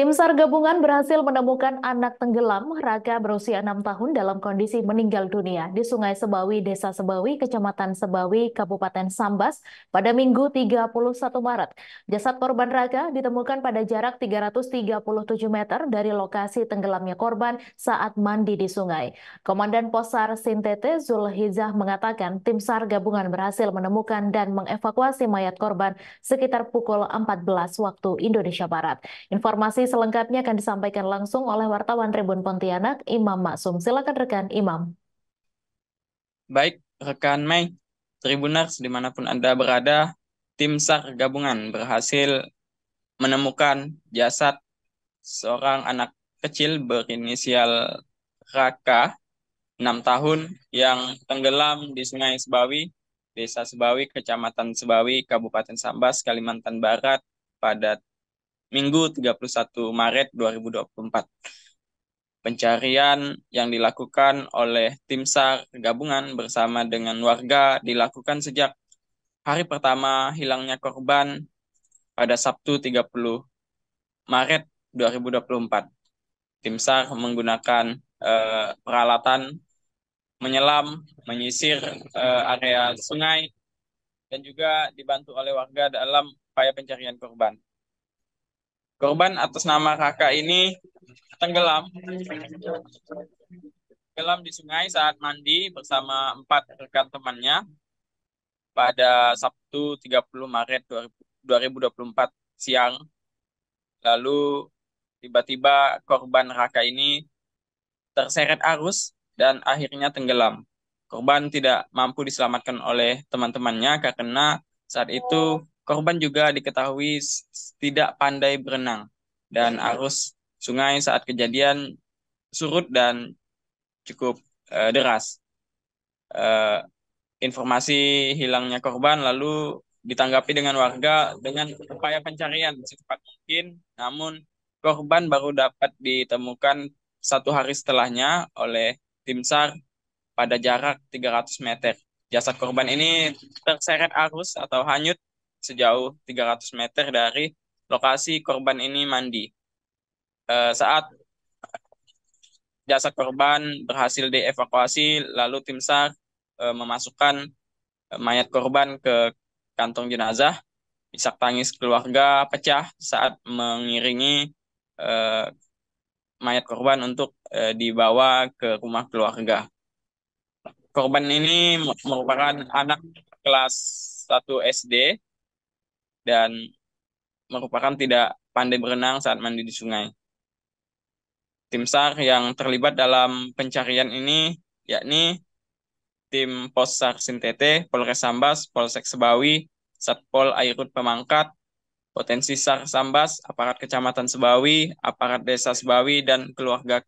Tim SAR gabungan berhasil menemukan anak tenggelam Raka berusia 6 tahun dalam kondisi meninggal dunia di Sungai Sebawi, Desa Sebawi, Kecamatan Sebawi, Kabupaten Sambas pada Minggu 31 Maret. Jasad korban Raka ditemukan pada jarak 337 meter dari lokasi tenggelamnya korban saat mandi di sungai. Komandan Posar Sintete Zulhizah mengatakan tim SAR gabungan berhasil menemukan dan mengevakuasi mayat korban sekitar pukul 14 waktu Indonesia Barat. Informasi selengkapnya akan disampaikan langsung oleh wartawan Tribun Pontianak, Imam Maksum. Silakan rekan Imam. Baik, rekan Mei, Tribuners dimanapun Anda berada, tim SAR gabungan berhasil menemukan jasad seorang anak kecil berinisial Raka, 6 tahun, yang tenggelam di Sungai Sebawi, Desa Sebawi, Kecamatan Sebawi, Kabupaten Sambas, Kalimantan Barat pada Minggu 31 Maret 2024. Pencarian yang dilakukan oleh tim SAR gabungan bersama dengan warga dilakukan sejak hari pertama hilangnya korban pada Sabtu 30 Maret 2024. Tim SAR menggunakan eh, peralatan menyelam, menyisir eh, area sungai, dan juga dibantu oleh warga dalam upaya pencarian korban. Korban atas nama kakak ini tenggelam. Tenggelam di sungai saat mandi bersama empat rekan temannya pada Sabtu 30 Maret 2024 siang. Lalu tiba-tiba korban Raka ini terseret arus dan akhirnya tenggelam. Korban tidak mampu diselamatkan oleh teman-temannya karena saat itu Korban juga diketahui tidak pandai berenang dan iya. arus sungai saat kejadian surut dan cukup uh, deras. Uh, informasi hilangnya korban lalu ditanggapi dengan warga dengan upaya pencarian secepat mungkin, namun korban baru dapat ditemukan satu hari setelahnya oleh tim SAR pada jarak 300 meter. Jasad korban ini terseret arus atau hanyut sejauh 300 meter dari lokasi korban ini mandi. E, saat jasad korban berhasil dievakuasi, lalu tim SAR e, memasukkan eh, mayat korban ke kantong jenazah. Isak tangis keluarga pecah saat mengiringi e, mayat korban untuk e, dibawa ke rumah keluarga. Korban ini merupakan anak kelas 1 SD dan merupakan tidak pandai berenang saat mandi di sungai. Tim SAR yang terlibat dalam pencarian ini yakni tim Pos SAR Sintete, Polres Sambas, Polsek Sebawi, Satpol Airut Pemangkat, Potensi SAR Sambas, aparat Kecamatan Sebawi, aparat Desa Sebawi, dan keluarga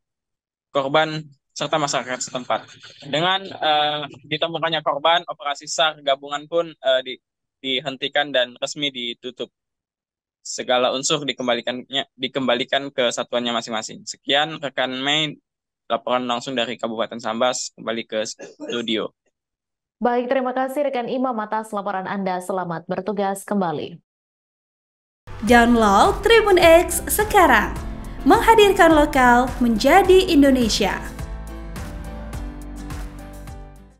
korban serta masyarakat setempat. Dengan uh, ditemukannya korban, operasi SAR gabungan pun uh, di, dihentikan dan resmi ditutup. Segala unsur dikembalikannya dikembalikan ke satuannya masing-masing. Sekian rekan Mei laporan langsung dari Kabupaten Sambas kembali ke studio. Baik, terima kasih rekan Imam atas laporan Anda. Selamat bertugas kembali. Download Tribun X sekarang. Menghadirkan lokal menjadi Indonesia.